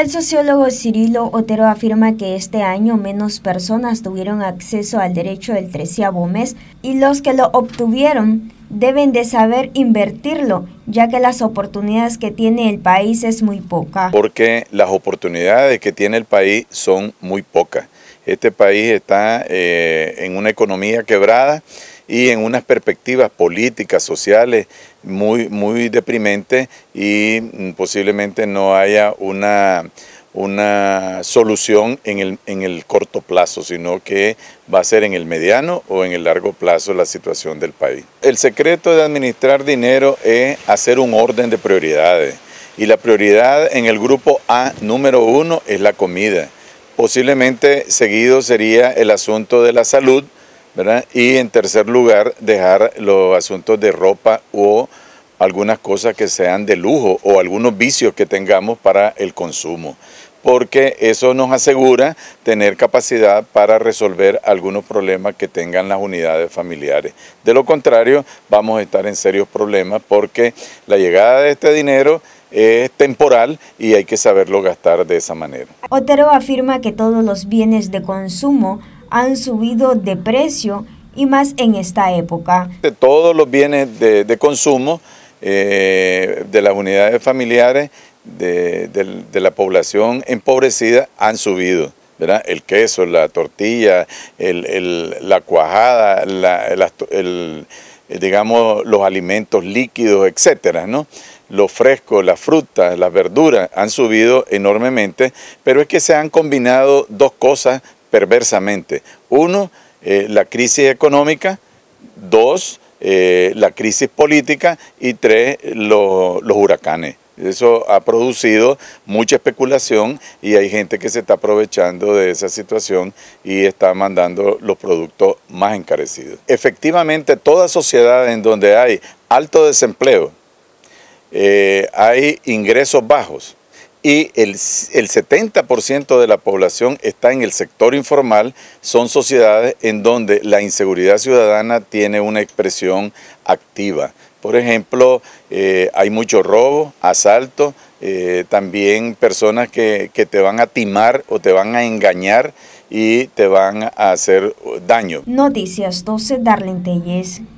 El sociólogo Cirilo Otero afirma que este año menos personas tuvieron acceso al derecho del treceavo mes y los que lo obtuvieron deben de saber invertirlo, ya que las oportunidades que tiene el país es muy poca. Porque las oportunidades que tiene el país son muy pocas. Este país está eh, en una economía quebrada y en unas perspectivas políticas, sociales muy, muy deprimentes y mm, posiblemente no haya una, una solución en el, en el corto plazo, sino que va a ser en el mediano o en el largo plazo la situación del país. El secreto de administrar dinero es hacer un orden de prioridades y la prioridad en el grupo A número uno es la comida. Posiblemente seguido sería el asunto de la salud, y en tercer lugar, dejar los asuntos de ropa o algunas cosas que sean de lujo o algunos vicios que tengamos para el consumo, porque eso nos asegura tener capacidad para resolver algunos problemas que tengan las unidades familiares. De lo contrario, vamos a estar en serios problemas porque la llegada de este dinero es temporal y hay que saberlo gastar de esa manera. Otero afirma que todos los bienes de consumo han subido de precio y más en esta época. De todos los bienes de, consumo eh, de las unidades familiares de, la población empobrecida han subido. El queso, la tortilla, la cuajada, digamos, los alimentos líquidos, etcétera, ¿no? los frescos, las frutas, las verduras han subido enormemente, pero es que se han combinado dos cosas perversamente. Uno, eh, la crisis económica. Dos, eh, la crisis política. Y tres, los huracanes. Eso ha producido mucha especulación y hay gente que se está aprovechando de esa situación y está mandando los productos más encarecidos. Efectivamente, toda sociedad en donde hay alto desempleo, eh, hay ingresos bajos, y el, 70% de la población está en el sector informal, son sociedades en donde la inseguridad ciudadana tiene una expresión activa. Por ejemplo, eh, hay mucho robo, asalto, eh, también personas que, te van a timar o te van a engañar y te van a hacer daño. Noticias 12, Darlene Telles.